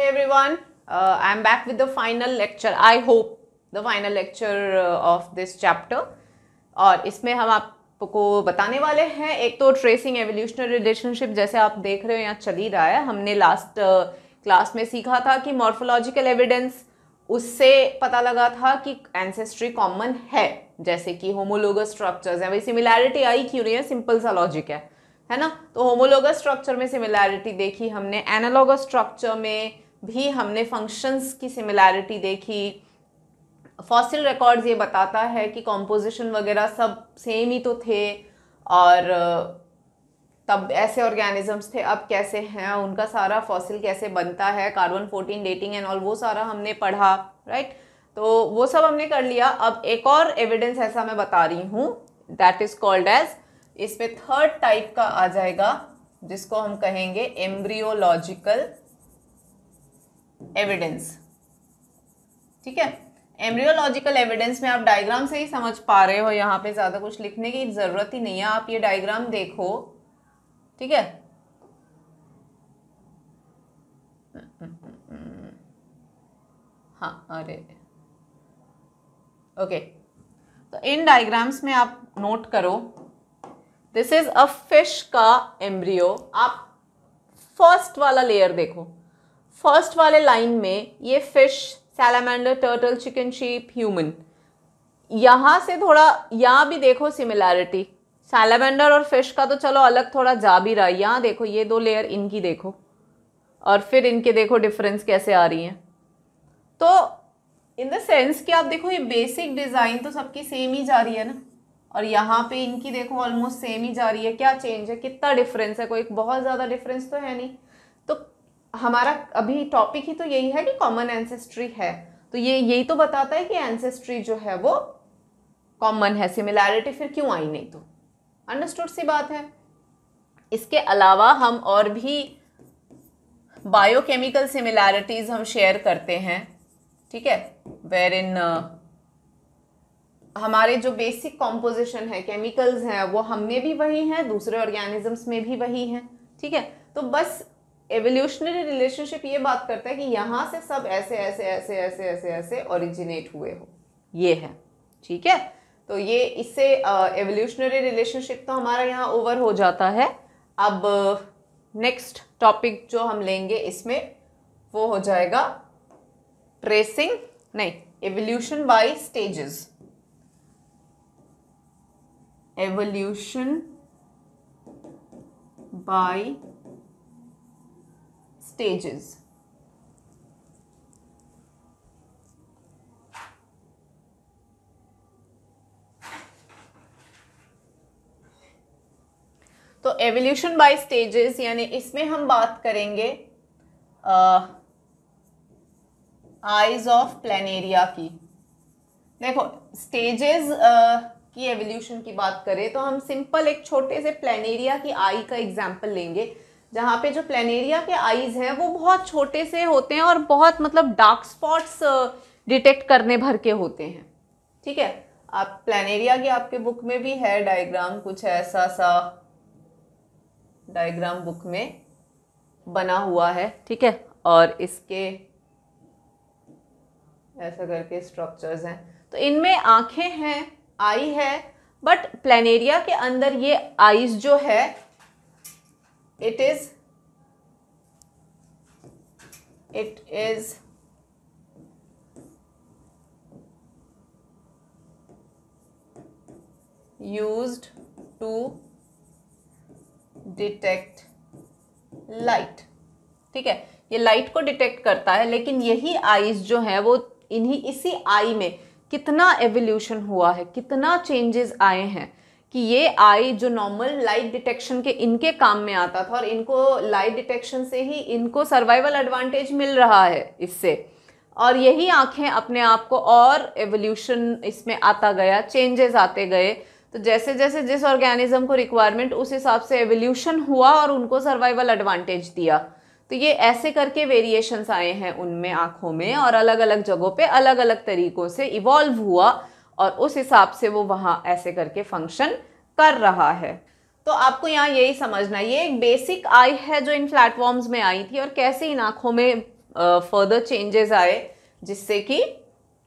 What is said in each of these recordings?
Hey everyone, uh, I am back with the final lecture. I hope the final lecture uh, of this chapter. और इसमें हम आपको बताने वाले हैं एक तो ट्रेसिंग एवोल्यूशनरी रिलेशनशिप जैसे आप देख रहे हो यहाँ चल ही रहा है हमने uh, class में सीखा था कि morphological evidence उससे पता लगा था कि ancestry common है जैसे कि होमोलोगस स्ट्रक्चर्स हैं वही सिमिलैरिटी आई क्यों नहीं है सिंपल सा लॉजिक है है ना तो होमोलोगस स्ट्रक्चर में सिमिलैरिटी देखी हमने एनालॉगस स्ट्रक्चर में भी हमने फंक्शंस की सिमिलैरिटी देखी फॉसिल रिकॉर्ड्स ये बताता है कि कॉम्पोजिशन वगैरह सब सेम ही तो थे और तब ऐसे ऑर्गेनिजम्स थे अब कैसे हैं उनका सारा फॉसिल कैसे बनता है carbon fourteen dating and all वो सारा हमने पढ़ा राइट तो वो सब हमने कर लिया अब एक और एविडेंस ऐसा मैं बता रही हूँ दैट इज़ कॉल्ड एज इसमें थर्ड टाइप का आ जाएगा जिसको हम कहेंगे एम्ब्रियोलॉजिकल एविडेंस ठीक है एम्ब्रियोलॉजिकल एविडेंस में आप डायग्राम से ही समझ पा रहे हो यहाँ पे ज़्यादा कुछ लिखने की ज़रूरत ही नहीं है आप ये डायग्राम देखो ठीक है हाँ अरे ओके तो इन डायग्राम्स में आप नोट करो दिस इज अ फिश का एम्ब्रियो आप फर्स्ट वाला लेयर देखो फर्स्ट वाले लाइन में ये fish salamander turtle chicken sheep human यहाँ से थोड़ा यहाँ भी देखो सिमिलैरिटी सैलामेंडर और फिश का तो चलो अलग थोड़ा जा भी रहा है यहाँ देखो ये दो लेयर इनकी देखो और फिर इनके देखो डिफरेंस कैसे आ रही हैं तो इन द सेंस कि आप देखो ये बेसिक डिज़ाइन तो सबकी सेम ही जा रही है ना और यहाँ पे इनकी देखो ऑलमोस्ट सेम ही जा रही है क्या चेंज है कितना डिफरेंस है कोई बहुत ज़्यादा डिफरेंस तो है नहीं हमारा अभी टॉपिक ही तो यही है कि कॉमन एंसेस्ट्री है तो ये यही तो बताता है कि एंसेस्ट्री जो है वो कॉमन है सिमिलैरिटी फिर क्यों आई नहीं तो अंडरस्टूड सी बात है इसके अलावा हम और भी बायोकेमिकल सिमिलैरिटीज़ हम शेयर करते हैं ठीक है वेर इन uh, हमारे जो बेसिक कॉम्पोजिशन है केमिकल्स हैं वो हम में भी वही हैं दूसरे ऑर्गेनिजम्स में भी वही हैं ठीक है तो बस एवोल्यूशनरी रिलेशनशिप ये बात करता है कि यहाँ से सब ऐसे ऐसे ऐसे ऐसे ऐसे ऐसे ओरिजिनेट हुए हो ये है ठीक है तो ये इससे एवोल्यूशनरी रिलेशनशिप तो हमारा यहाँ ओवर हो जाता है अब नेक्स्ट टॉपिक जो हम लेंगे इसमें वो हो जाएगा ट्रेसिंग नहीं evolution by stages evolution by stages. तो एवोल्यूशन बाय स्टेजेस यानी इसमें हम बात करेंगे आईज ऑफ प्लेनेरिया की देखो स्टेजेस की एवोल्यूशन की बात करें तो हम सिंपल एक छोटे से प्लेनेरिया की आई का एग्जाम्पल लेंगे जहाँ पे जो प्लेनेरिया के आईज हैं वो बहुत छोटे से होते हैं और बहुत मतलब डार्क स्पॉट्स डिटेक्ट करने भर के होते हैं ठीक है आप प्लानेरिया की आपके बुक में भी है डायग्राम कुछ ऐसा सा डायग्राम बुक में बना हुआ है ठीक है और इसके ऐसा करके स्ट्रक्चर्स हैं तो इनमें आंखें हैं आई है बट प्लानेरिया के अंदर ये आईज जो है it is it is used to detect light ठीक है ये लाइट को डिटेक्ट करता है लेकिन यही आईज जो है वो इन्हीं इसी आई में कितना एवोल्यूशन हुआ है कितना चेंजेस आए हैं कि ये आई जो नॉर्मल लाइट डिटेक्शन के इनके काम में आता था और इनको लाइट डिटेक्शन से ही इनको सर्वाइवल एडवांटेज मिल रहा है इससे और यही आँखें अपने आप को और एवोल्यूशन इसमें आता गया चेंजेस आते गए तो जैसे जैसे जिस ऑर्गेनिज्म को रिक्वायरमेंट उस हिसाब से एवोल्यूशन हुआ और उनको सर्वाइवल एडवांटेज दिया तो ये ऐसे करके वेरिएशंस आए हैं उनमें आँखों में और अलग अलग जगहों पे अलग अलग तरीक़ों से इवॉल्व हुआ और उस हिसाब से वो वहाँ ऐसे करके फंक्शन कर रहा है तो आपको यहाँ यही समझना ये एक बेसिक आई है जो इन प्लेटफॉर्म्स में आई थी और कैसे इन आँखों में फर्दर चेंजेस आए जिससे कि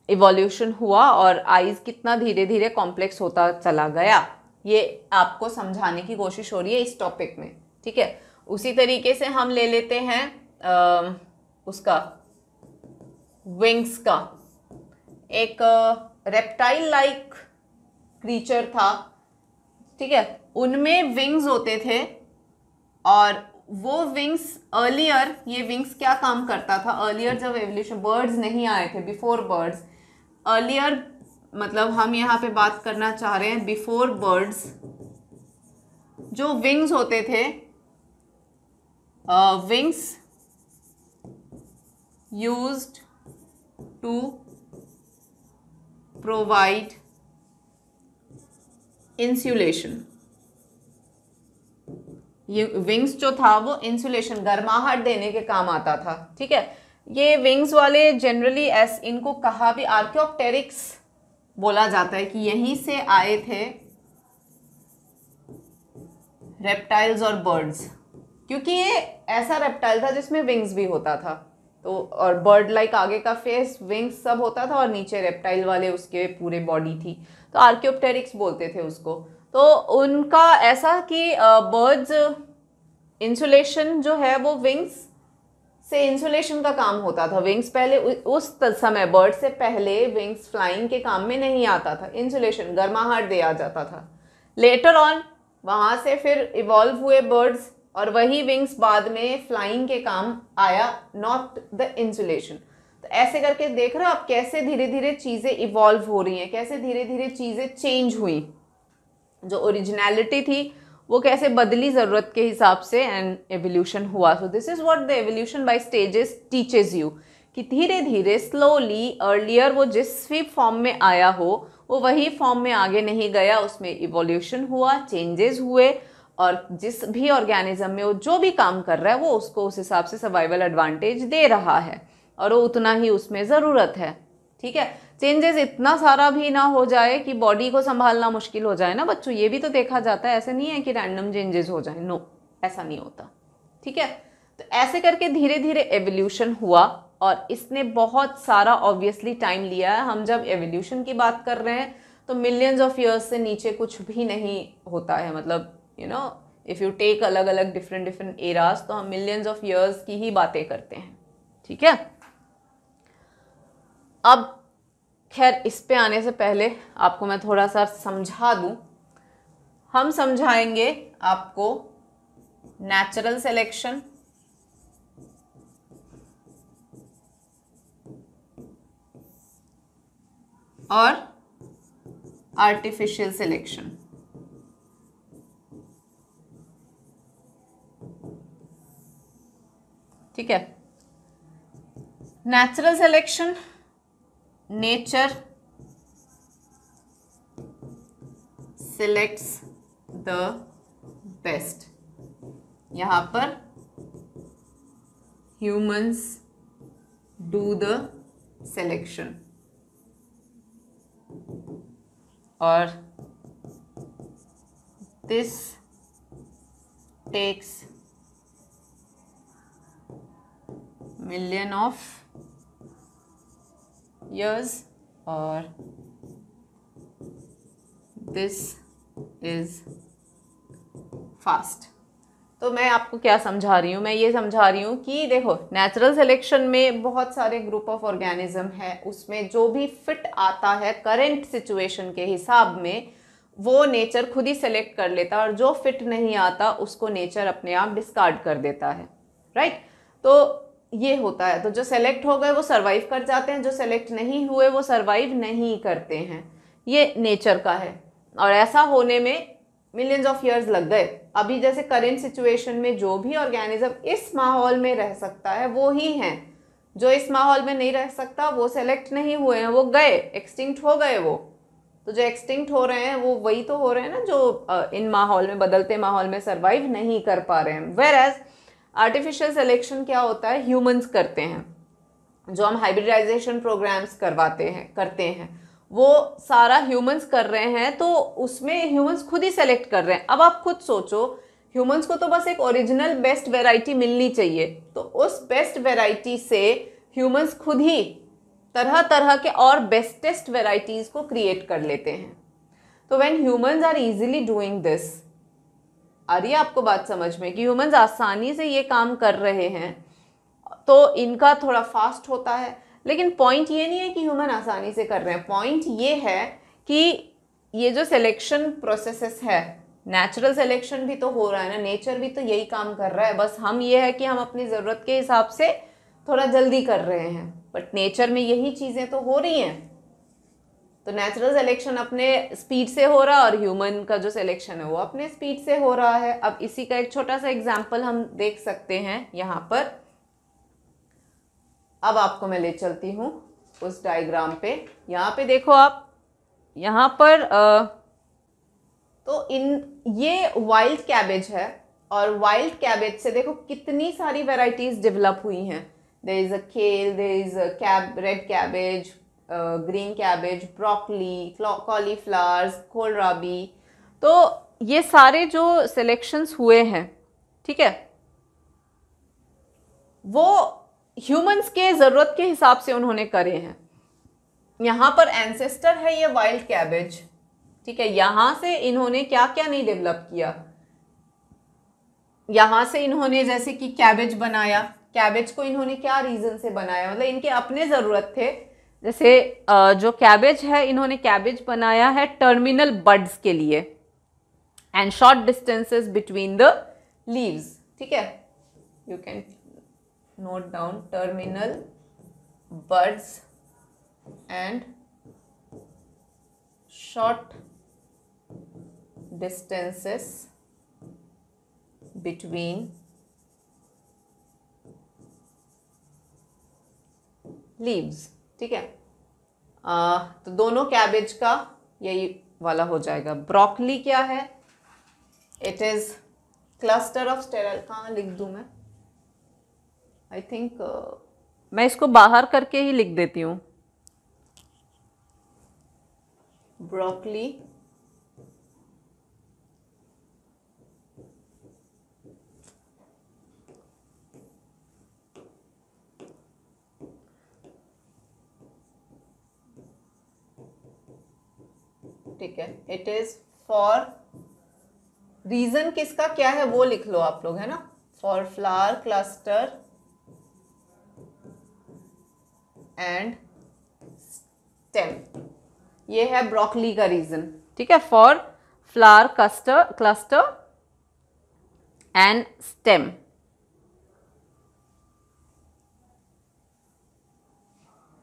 इवोल्यूशन हुआ और आइज कितना धीरे धीरे कॉम्प्लेक्स होता चला गया ये आपको समझाने की कोशिश हो रही है इस टॉपिक में ठीक है उसी तरीके से हम ले लेते हैं आ, उसका विंग्स का एक रेप्टाइल लाइक क्रीचर था ठीक है उनमें विंग्स होते थे और वो विंग्स अर्लियर ये विंग्स क्या काम करता था अर्लियर जब एवोल्यूशन बर्ड्स नहीं आए थे बिफोर बर्ड्स अर्लियर मतलब हम यहाँ पे बात करना चाह रहे हैं बिफोर बर्ड्स जो विंग्स होते थे wings used to provide insulation ये विंग्स जो था वो इंसुलेशन गर्माहट देने के काम आता था ठीक है ये विंग्स वाले जनरली एस इनको कहा भी आर्क्योप्टेरिक्स बोला जाता है कि यहीं से आए थे रेप्टाइल्स और बर्ड्स क्योंकि ये ऐसा रेप्टाइल था जिसमें विंग्स भी होता था तो और बर्ड लाइक आगे का फेस विंग्स सब होता था और नीचे रेप्टाइल वाले उसके पूरे बॉडी थी तो आर्क्योप्टेरिक्स बोलते थे उसको तो उनका ऐसा कि बर्ड्स इंसुलेशन जो है वो विंग्स से इंसुलेशन का काम होता था विंग्स पहले उस समय बर्ड से पहले विंग्स फ्लाइंग के काम में नहीं आता था इंसुलेशन गर्माहट दिया जाता था लेटर ऑन वहाँ से फिर इवॉल्व हुए बर्ड्स और वही विंग्स बाद में फ्लाइंग के काम आया नॉट द इंसुलेशन तो ऐसे करके देख रहे हो आप कैसे धीरे धीरे चीज़ें इवॉल्व हो रही हैं कैसे धीरे धीरे चीज़ें चेंज हुई जो ओरिजिनलिटी थी वो कैसे बदली ज़रूरत के हिसाब से एंड एवोल्यूशन हुआ so this is what the evolution by stages teaches you कि धीरे धीरे स्लोली अर्लियर वो जिस भी फॉर्म में आया हो वो वही फॉर्म में आगे नहीं गया उसमें इवोल्यूशन हुआ चेंजेस हुए और जिस भी ऑर्गेनिज्म में वो जो भी काम कर रहा है वो उसको उस हिसाब से सर्वाइवल एडवांटेज दे रहा है और वो उतना ही उसमें ज़रूरत है ठीक है चेंजेस इतना सारा भी ना हो जाए कि बॉडी को संभालना मुश्किल हो जाए ना बच्चों ये भी तो देखा जाता है ऐसे नहीं है कि रैंडम चेंजेस हो जाए नो ऐसा नहीं होता ठीक है तो ऐसे करके धीरे धीरे एवोल्यूशन हुआ और इसने बहुत सारा ऑब्वियसली टाइम लिया है हम जब एवोल्यूशन की बात कर रहे हैं तो मिलियंस ऑफ ईयर्स से नीचे कुछ भी नहीं होता है मतलब you know if you take अलग अलग डिफरेंट डिफरेंट एराज तो हम मिलियंस ऑफ ईयर्स की ही बातें करते हैं ठीक है अब खैर इस पे आने से पहले आपको मैं थोड़ा सा समझा दूँ हम समझाएंगे आपको नेचुरल सिलेक्शन और आर्टिफिशियल सिलेक्शन ठीक है natural selection nature selects the best यहां पर ह्यूमंस डू द सेलेक्शन और this takes million of years और दिस इज फास्ट तो मैं आपको क्या समझा रही हूँ मैं ये समझा रही हूँ कि देखो नेचुरल सिलेक्शन में बहुत सारे ग्रुप ऑफ ऑर्गेनिज्म है उसमें जो भी फिट आता है करंट सिचुएशन के हिसाब में वो नेचर खुद ही सेलेक्ट कर लेता है और जो फिट नहीं आता उसको नेचर अपने आप डिस्कार्ड कर देता है राइट right? तो ये होता है तो जो सेलेक्ट हो गए वो सर्वाइव कर जाते हैं जो सेलेक्ट नहीं हुए वो सर्वाइव नहीं करते हैं ये नेचर का है और ऐसा होने में मिलियंस ऑफ ईयर्स लग गए अभी जैसे करेंट सिचुएशन में जो भी ऑर्गेनिज्म इस माहौल में रह सकता है वो ही हैं जो इस माहौल में नहीं रह सकता वो सेलेक्ट नहीं हुए हैं वो गए एक्सटिंक्ट हो गए वो तो जो एक्सटिंक्ट हो रहे हैं वो वही तो हो रहे हैं ना जो इन माहौल में बदलते माहौल में सर्वाइव नहीं कर पा रहे हैं वेर एज़ आर्टिफिशियल सिलेक्शन क्या होता है ह्यूमंस करते हैं जो हम हाइब्रिडाइजेशन प्रोग्राम्स करवाते हैं करते हैं वो सारा ह्यूमंस कर रहे हैं तो उसमें ह्यूमंस खुद ही सेलेक्ट कर रहे हैं अब आप खुद सोचो ह्यूमंस को तो बस एक ओरिजिनल बेस्ट वेराइटी मिलनी चाहिए तो उस बेस्ट वेराइटी से ह्यूमंस खुद ही तरह तरह के और बेस्टेस्ट वेराइटीज़ को क्रिएट कर लेते हैं तो when humans are easily doing this आ रही है आपको बात समझ में कि ह्यूमंस आसानी से ये काम कर रहे हैं तो इनका थोड़ा फास्ट होता है लेकिन पॉइंट ये नहीं है कि ह्यूमन आसानी से कर रहे हैं पॉइंट ये है कि ये जो सिलेक्शन प्रोसेसेस है नेचुरल सिलेक्शन भी तो हो रहा है ना नेचर भी तो यही काम कर रहा है बस हम ये है कि हम अपनी ज़रूरत के हिसाब से थोड़ा जल्दी कर रहे हैं बट नेचर में यही चीज़ें तो हो रही हैं तो नेचुरल सिलेक्शन अपने स्पीड से हो रहा है और ह्यूमन का जो सिलेक्शन है वो अपने स्पीड से हो रहा है अब इसी का एक छोटा सा एग्जाम्पल हम देख सकते हैं यहाँ पर अब आपको मैं ले चलती हूँ उस डायग्राम पे यहाँ पे देखो आप यहाँ पर आ, तो इन ये वाइल्ड कैबेज है और वाइल्ड कैबेज से देखो कितनी सारी वेराइटीज़ डेवलप हुई हैं देर is a kale there is a cab red cabbage green cabbage broccoli cauliflowers kohlrabi तो ये सारे जो सिलेक्शंस हुए हैं ठीक है वो ह्यूमंस के ज़रूरत के हिसाब से उन्होंने करे हैं यहाँ पर एंसेस्टर है ये वाइल्ड कैबेज ठीक है यहाँ से इन्होंने क्या क्या नहीं डेवलप किया यहाँ से इन्होंने जैसे कि कैबेज बनाया कैबेज को इन्होंने क्या रीज़न से बनाया मतलब इनके अपने ज़रूरत थे जैसे जो कैबेज है इन्होंने कैबेज बनाया है टर्मिनल बर्ड्स के लिए and short distances between the leaves ठीक है you can note down terminal buds and short distances between leaves ठीक है आ, तो दोनों कैबेज का यही वाला हो जाएगा ब्रोकली क्या है it is cluster of sterile कहाँ लिख दूँ मैं आई थिंक uh, मैं इसको बाहर करके ही लिख देती हूँ ब्रोकली ठीक है इट इज फॉर रीजन किसका क्या है वो लिख लो आप लोग है ना for flower cluster and stem ये है ब्रोकली का रीजन ठीक है for flower cluster cluster and stem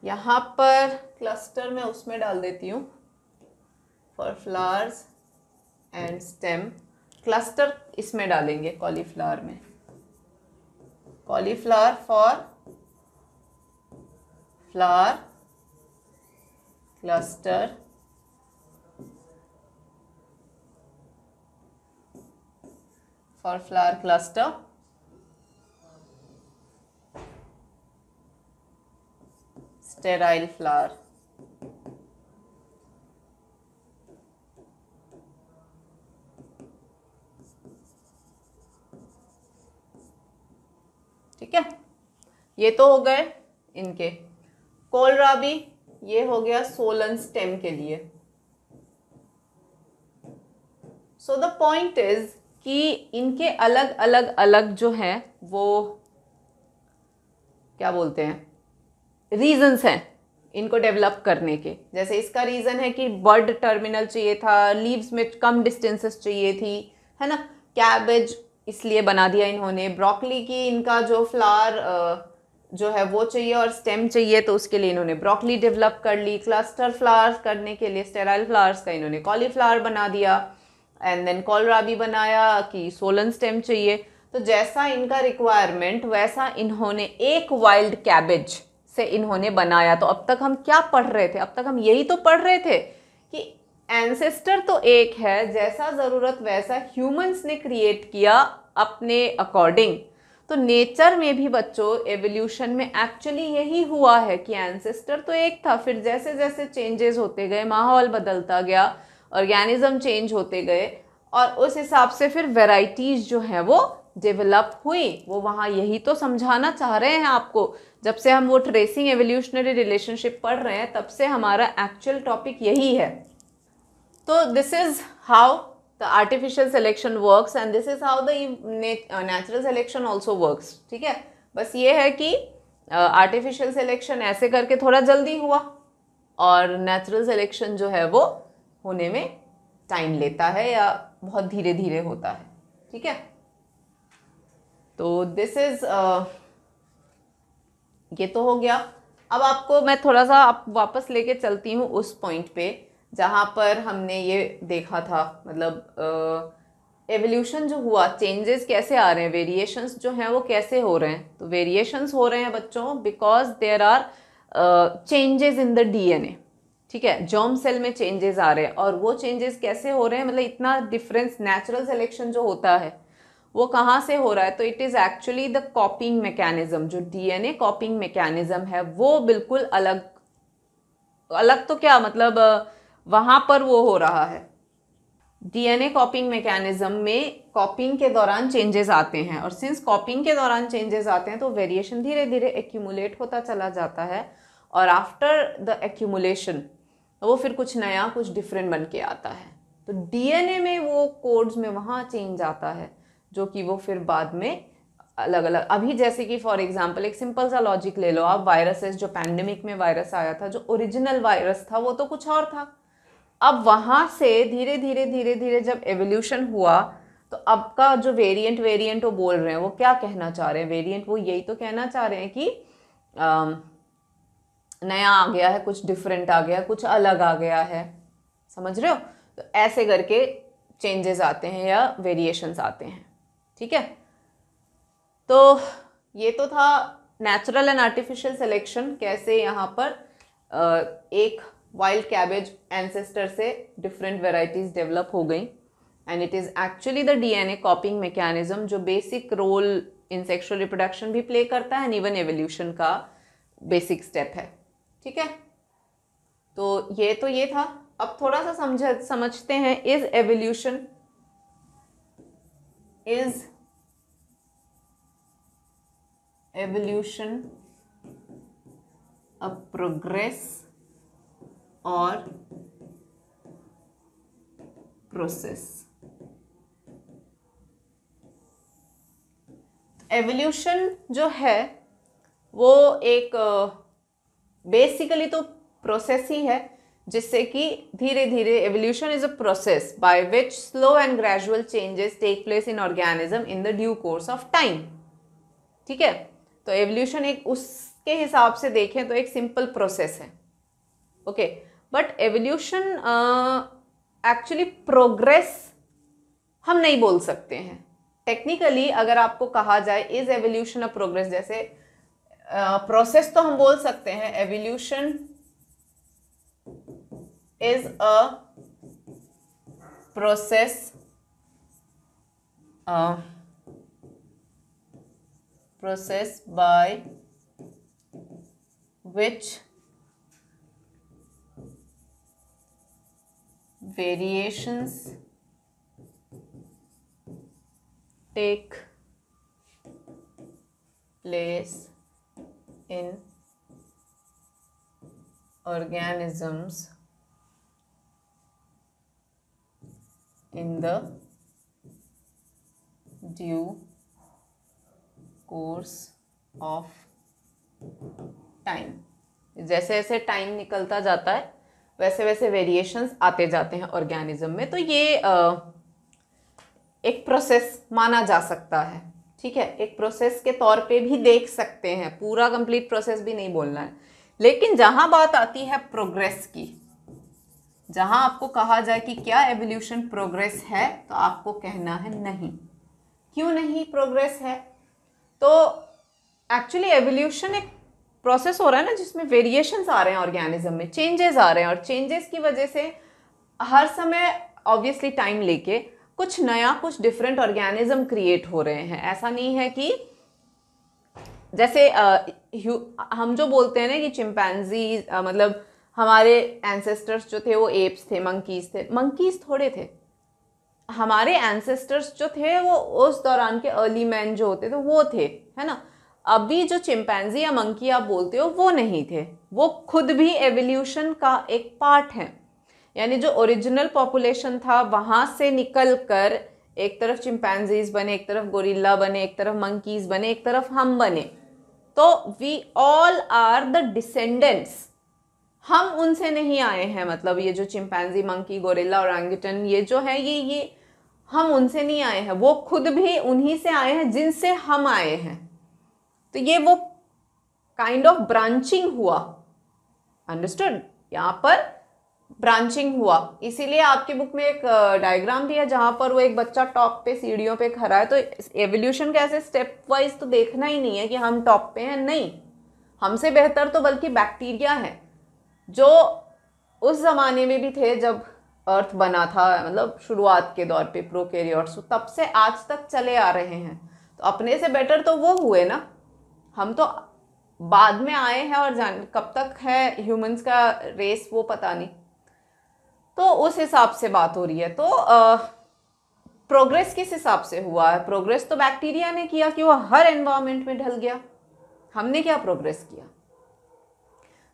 यहां पर क्लस्टर में उसमें डाल देती हूं for flowers and stem cluster इसमें डालेंगे कॉलीफ्लावर में cauliflower for flower cluster for flower cluster sterile flower ठीक है ये तो हो गए इनके कोलराबी ये हो गया सोलन स्टेम के लिए सो द पॉइंट इज कि इनके अलग अलग अलग जो है वो क्या बोलते हैं रीजंस हैं इनको डेवलप करने के जैसे इसका रीज़न है कि बर्ड टर्मिनल चाहिए था लीव्स में कम डिस्टेंसेस चाहिए थी है ना कैबेज इसलिए बना दिया इन्होंने ब्रोकली की इनका जो फ्लावर जो है वो चाहिए और स्टेम चाहिए तो उसके लिए इन्होंने ब्रोकली डेवलप कर ली क्लस्टर फ्लावर्स करने के लिए स्टेराइल फ्लावर्स का इन्होंने कॉलीफ्लावर बना दिया एंड देन कॉलरा भी बनाया कि सोलन स्टेम चाहिए तो जैसा इनका रिक्वायरमेंट वैसा इन्होंने एक वाइल्ड कैबेज से इन्होंने बनाया तो अब तक हम क्या पढ़ रहे थे अब तक हम यही तो पढ़ रहे थे कि एंसेस्टर तो एक है जैसा ज़रूरत वैसा ह्यूमंस ने क्रिएट किया अपने अकॉर्डिंग तो नेचर में भी बच्चों एवोल्यूशन में एक्चुअली यही हुआ है कि एंसेस्टर तो एक था फिर जैसे जैसे चेंजेस होते गए माहौल बदलता गया ऑर्गेनिज्म चेंज होते गए और उस हिसाब से फिर वेराइटीज़ जो हैं वो डेवलप हुई वो वहाँ यही तो समझाना चाह रहे हैं आपको जब से हम वो ट्रेसिंग एवोल्यूशनरी रिलेशनशिप पढ़ रहे हैं तब से हमारा एक्चुअल टॉपिक यही है तो this is how the artificial selection work and this is how the natural selection also works ठीक है बस ये है कि आर्टिफिशियल uh, सिलेक्शन ऐसे करके थोड़ा जल्दी हुआ और नेचुरल सिलेक्शन जो है वो होने में टाइम लेता है या बहुत धीरे धीरे होता है ठीक है तो दिस इज़ uh, ये तो हो गया अब आपको मैं थोड़ा सा आप वापस लेके चलती हूँ उस पॉइंट पे जहाँ पर हमने ये देखा था मतलब एवोल्यूशन जो हुआ चेंजेस कैसे आ रहे हैं वेरिएशंस जो हैं वो कैसे हो रहे हैं तो वेरिएशंस हो रहे हैं बच्चों because there are changes in the DNA ठीक है जॉम सेल में चेंजेस आ रहे हैं और वो चेंजेस कैसे हो रहे हैं मतलब इतना डिफरेंस नेचुरल सेलेक्शन जो होता है वो कहाँ से हो रहा है तो it is actually the copying mechanism जो डीएनए कॉपिंग मैकेनिज्म है वो बिल्कुल अलग अलग तो क्या मतलब uh, वहाँ पर वो हो रहा है डीएनए कॉपिंग मैकेनिज्म में कॉपिंग के दौरान चेंजेस आते हैं और सिंस कॉपिंग के दौरान चेंजेस आते हैं तो वेरिएशन धीरे धीरे एक्यूमुलेट होता चला जाता है और आफ्टर द एक्यूमुलेशन वो फिर कुछ नया कुछ डिफरेंट बन के आता है तो डीएनए में वो कोड्स में वहाँ चेंज आता है जो कि वो फिर बाद में अलग अलग अभी जैसे कि फॉर एग्जांपल एक सिंपल सा लॉजिक ले लो आप वायरसेस जो पैंडमिक में वायरस आया था जो ओरिजिनल वायरस था वो तो कुछ और था अब वहाँ से धीरे धीरे धीरे धीरे जब एवोल्यूशन हुआ तो अब का जो वेरिएंट वेरिएंट वो बोल रहे हैं वो क्या कहना चाह रहे हैं वेरिएंट वो यही तो कहना चाह रहे हैं कि आ, नया आ गया है कुछ डिफरेंट आ गया कुछ अलग आ गया है समझ रहे हो तो ऐसे करके चेंजेस आते हैं या वेरिएशंस आते हैं ठीक है तो ये तो था नेचुरल एंड आर्टिफिशियल सिलेक्शन कैसे यहाँ पर एक वाइल्ड कैबेज एंसेस्टर से डिफरेंट वेराइटीज़ डेवलप हो गई and it is actually the DNA copying mechanism जो basic role in sexual reproduction भी प्ले करता है एंड इवन एवोल्यूशन का बेसिक स्टेप है ठीक है तो ये तो ये था अब थोड़ा सा समझ समझते हैं is evolution is evolution a progress और प्रोसेस एवोल्यूशन जो है वो एक बेसिकली uh, तो प्रोसेस ही है जिससे कि धीरे धीरे evolution is a process by which slow and gradual changes take place in organism in the due course of time ठीक है तो एवोल्यूशन एक उसके हिसाब से देखें तो एक सिंपल प्रोसेस है okay okay. But evolution actually progress हम नहीं बोल सकते हैं टेक्निकली अगर आपको कहा जाए इज एवोल्यूशन अ प्रोग्रेस जैसे प्रोसेस uh, तो हम बोल सकते हैं evolution is a process process by which variations take place in organisms in the due course of time जैसे जैसे टाइम निकलता जाता है वैसे वैसे वेरिएशंस आते जाते हैं ऑर्गेनिज्म में तो ये एक प्रोसेस माना जा सकता है ठीक है एक प्रोसेस के तौर पे भी देख सकते हैं पूरा कंप्लीट प्रोसेस भी नहीं बोलना है लेकिन जहाँ बात आती है प्रोग्रेस की जहाँ आपको कहा जाए कि क्या एवोल्यूशन प्रोग्रेस है तो आपको कहना है नहीं क्यों नहीं प्रोग्रेस है तो एक्चुअली एवोल्यूशन एक प्रोसेस हो रहा है ना जिसमें वेरिएशंस आ रहे हैं ऑर्गेनिज्म में चेंजेस आ रहे हैं और चेंजेस की वजह से हर समय ऑब्वियसली टाइम लेके कुछ नया कुछ डिफरेंट ऑर्गेनिज्म क्रिएट हो रहे हैं ऐसा नहीं है कि जैसे आ, हम जो बोलते हैं ना कि चिंपैनजी मतलब हमारे एंसेस्टर्स जो थे वो एप्स थे मंकीज थे मंकीज थोड़े थे हमारे एंसेस्टर्स जो थे वो उस दौरान के अर्ली मैन जो होते थे वो थे है ना अभी जो चिंपैंजी या मंकी आप बोलते हो वो नहीं थे वो खुद भी एवोल्यूशन का एक पार्ट है यानी जो ओरिजिनल पॉपुलेशन था वहाँ से निकल कर एक तरफ चिंपैंजीज बने एक तरफ गोरिल्ला बने एक तरफ मंकीज बने एक तरफ हम बने तो we all are the descendants हम उनसे नहीं आए हैं मतलब ये जो चिंपैंजी मंकी गोरिल्ला और एंगिटन ये जो है ये ये हम उनसे नहीं आए हैं वो खुद भी उन्हीं से आए हैं जिनसे हम आए हैं तो ये वो काइंड ऑफ ब्रांचिंग हुआ अंडरस्टूड यहाँ पर ब्रांचिंग हुआ इसीलिए आपकी बुक में एक डायग्राम uh, दिया जहाँ पर वो एक बच्चा टॉप पे सीढ़ियों पे खड़ा है तो एवोल्यूशन कैसे स्टेप वाइज तो देखना ही नहीं है कि हम टॉप पे हैं नहीं हमसे बेहतर तो बल्कि बैक्टीरिया है जो उस ज़माने में भी थे जब अर्थ बना था मतलब शुरुआत के दौर पे प्रोकैरियोट्स तब से आज तक चले आ रहे हैं तो अपने से बेटर तो वो हुए ना हम तो बाद में आए हैं और जान कब तक है ह्यूमंस का रेस वो पता नहीं तो उस हिसाब से बात हो रही है तो प्रोग्रेस किस हिसाब से हुआ है प्रोग्रेस तो बैक्टीरिया ने किया कि वो हर एनवायरमेंट में ढल गया हमने क्या प्रोग्रेस किया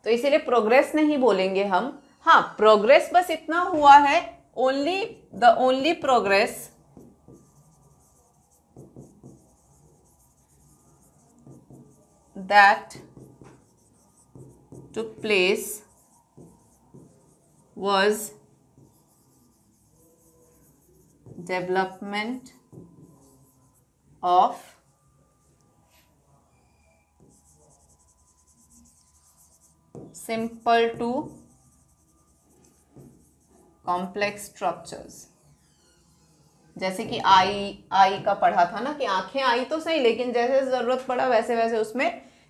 तो इसीलिए प्रोग्रेस नहीं बोलेंगे हम हाँ प्रोग्रेस बस इतना हुआ है only the only progress that took place was development of simple to complex structures जैसे कि आई आई का पढ़ा था ना कि आंखें आई तो सही लेकिन जैसे ज़रूरत पड़ा वैसे वैसे उसमें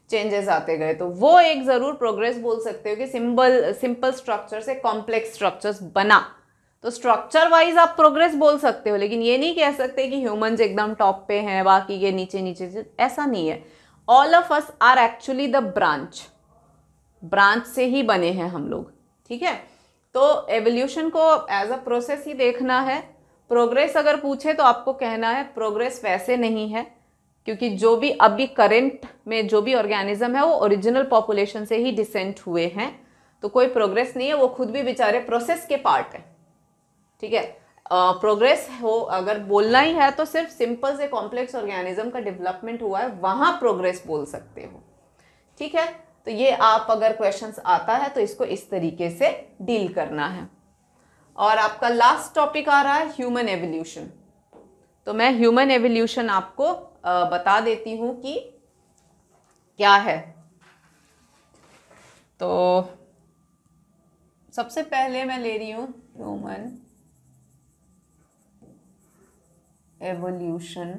चेंजेस आते गए तो वो एक ज़रूर प्रोग्रेस बोल सकते हो कि सिंपल सिंपल स्ट्रक्चर से कॉम्प्लेक्स स्ट्रक्चर्स बना तो स्ट्रक्चर वाइज आप प्रोग्रेस बोल सकते हो लेकिन ये नहीं कह सकते कि ह्यूमन एकदम टॉप पे हैं बाकी ये नीचे नीचे ऐसा नहीं है all of us are actually the branch branch से ही बने हैं हम लोग ठीक है तो एवोल्यूशन को एज अ प्रोसेस ही देखना है प्रोग्रेस अगर पूछे तो आपको कहना है प्रोग्रेस वैसे नहीं है क्योंकि जो भी अभी करेंट में जो भी ऑर्गेनिज्म है वो ओरिजिनल पॉपुलेशन से ही डिसेंट हुए हैं तो कोई प्रोग्रेस नहीं है वो खुद भी बेचारे प्रोसेस के पार्ट है ठीक है प्रोग्रेस हो अगर बोलना ही है तो सिर्फ सिंपल से कॉम्प्लेक्स ऑर्गेनिज्म का डेवलपमेंट हुआ है वहाँ प्रोग्रेस बोल सकते हो ठीक है तो ये आप अगर क्वेश्चंस आता है तो इसको इस तरीके से डील करना है और आपका लास्ट टॉपिक आ रहा है ह्यूमन एवोल्यूशन तो मैं ह्यूमन एवोल्यूशन आपको बता देती हूँ कि क्या है तो सबसे पहले मैं ले रही हूँ ह्यूमन एवोल्यूशन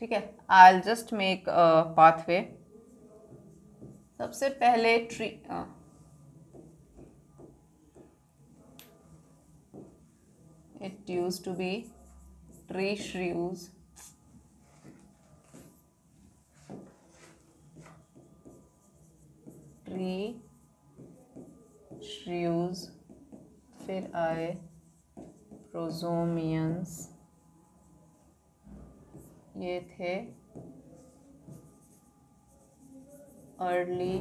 ठीक है I'll just make pathway सबसे पहले tree it use to be ratios ratios फिर आए प्रोजोमियंस ये थे अर्ली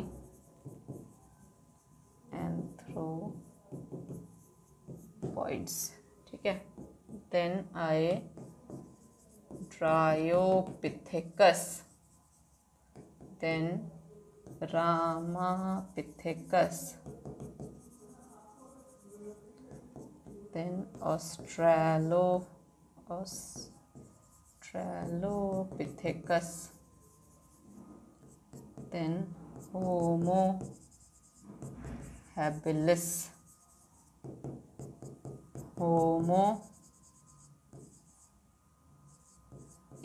एंथ्रोपॉइड्स ठीक है देन आए Australopithecus, then Ramapithecus, then Australo, Australopithecus, then Homo habilis, Homo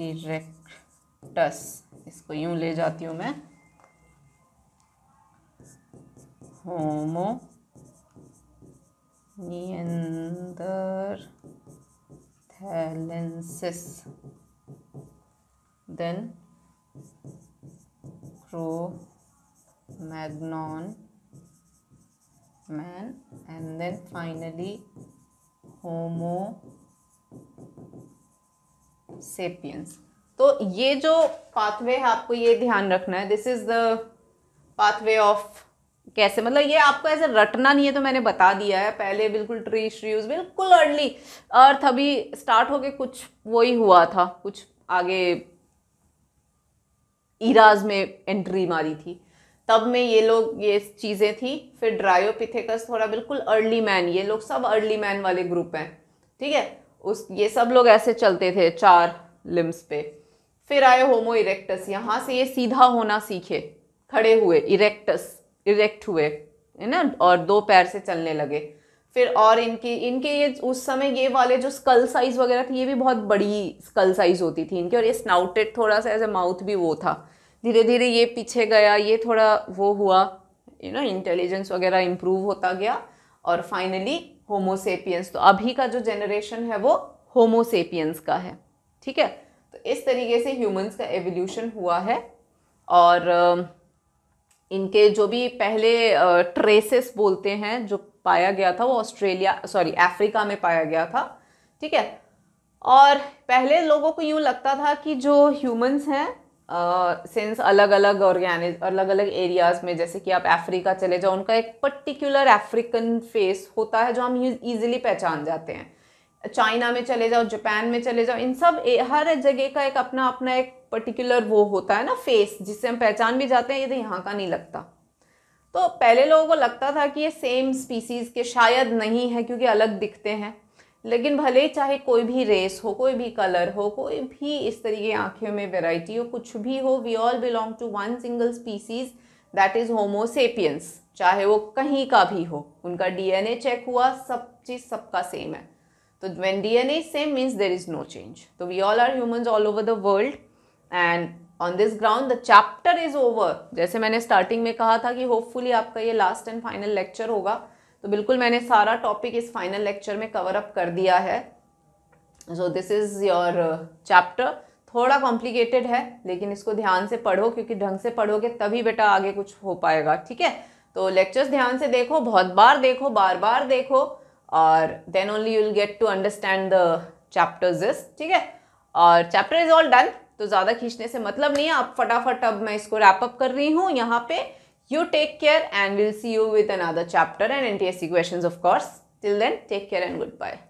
erectus इसको यूं ले जाती हूँ मैं होमो थैलेंसिस then cro magnon man and then finally homo sapiens तो ये जो पाथवे है आपको ये ध्यान रखना है this is the pathway of कैसे मतलब ये आपको ऐसे रटना नहीं है तो मैंने बता दिया है पहले बिल्कुल ट्री श्रीज बिल्कुल अर्ली अर्थ अभी स्टार्ट होके कुछ वो ही हुआ था कुछ आगे ईराज में एंट्री मारी थी तब में ये लोग ये चीज़ें थी फिर ड्रायोपिथेकस थोड़ा बिल्कुल अर्ली मैन ये लोग सब अर्ली मैन वाले ग्रुप हैं ठीक है उस ये सब लोग ऐसे चलते थे चार लिम्स पे फिर आए होमो इरेक्टस यहाँ से ये सीधा होना सीखे खड़े हुए इरेक्टस इरेक्ट हुए है ना और दो पैर से चलने लगे फिर और इनकी इनके ये उस समय ये वाले जो स्कल साइज़ वगैरह थी ये भी बहुत बड़ी स्कल साइज़ होती थी इनकी और ये स्नाउटेड थोड़ा सा एज ए माउथ भी वो था धीरे धीरे ये पीछे गया ये थोड़ा वो हुआ यू नो इंटेलिजेंस वगैरह इम्प्रूव होता गया और फाइनली होमोसेपियंस तो अभी का जो जनरेशन है वो होमोसेपियंस का है ठीक है तो इस तरीके से ह्यूमंस का एवोल्यूशन हुआ है और इनके जो भी पहले ट्रेसेस बोलते हैं जो पाया गया था वो ऑस्ट्रेलिया सॉरी अफ्रीका में पाया गया था ठीक है और पहले लोगों को यूँ लगता था कि जो ह्यूमंस हैं सिंस uh, अलग अलग ऑर्गेनिज अलग अलग एरियाज़ में जैसे कि आप अफ्रीका चले जाओ उनका एक पर्टिकुलर अफ्रीकन फेस होता है जो हम इजीली पहचान जाते हैं चाइना में चले जाओ जापान में चले जाओ इन सब ए, हर जगह का एक अपना अपना एक पर्टिकुलर वो होता है ना फेस जिससे हम पहचान भी जाते हैं ये तो यहाँ का नहीं लगता तो पहले लोगों को लगता था कि ये सेम स्पीसीज़ के शायद नहीं है क्योंकि अलग दिखते हैं लेकिन भले चाहे कोई भी रेस हो कोई भी कलर हो कोई भी इस तरीके आँखों में वेराइटी हो कुछ भी हो we all belong to one single species that is homo sapiens चाहे वो कहीं का भी हो उनका डीएनए चेक हुआ सब चीज़ सबका सेम है तो when D N A same means there is no change तो we all are humans all over the world and on this ground the chapter is over जैसे मैंने स्टार्टिंग में कहा था कि होपफुली आपका ये लास्ट एंड फाइनल लेक्चर होगा तो बिल्कुल मैंने सारा टॉपिक इस फाइनल लेक्चर में कवर अप कर दिया है so this is your chapter थोड़ा कॉम्प्लिकेटेड है लेकिन इसको ध्यान से पढ़ो क्योंकि ढंग से पढ़ोगे तभी बेटा आगे कुछ हो पाएगा ठीक है तो लेक्चर्स ध्यान से देखो बहुत बार देखो बार बार देखो और then only you'll get to understand the chapters is ठीक है और चैप्टर इज ऑल डन तो ज़्यादा खींचने से मतलब नहीं है आप फटाफट अब मैं इसको रैपअप कर रही हूँ यहाँ पे You take care and we'll see you with another chapter and NTSC questions of course. Till then, take care and goodbye.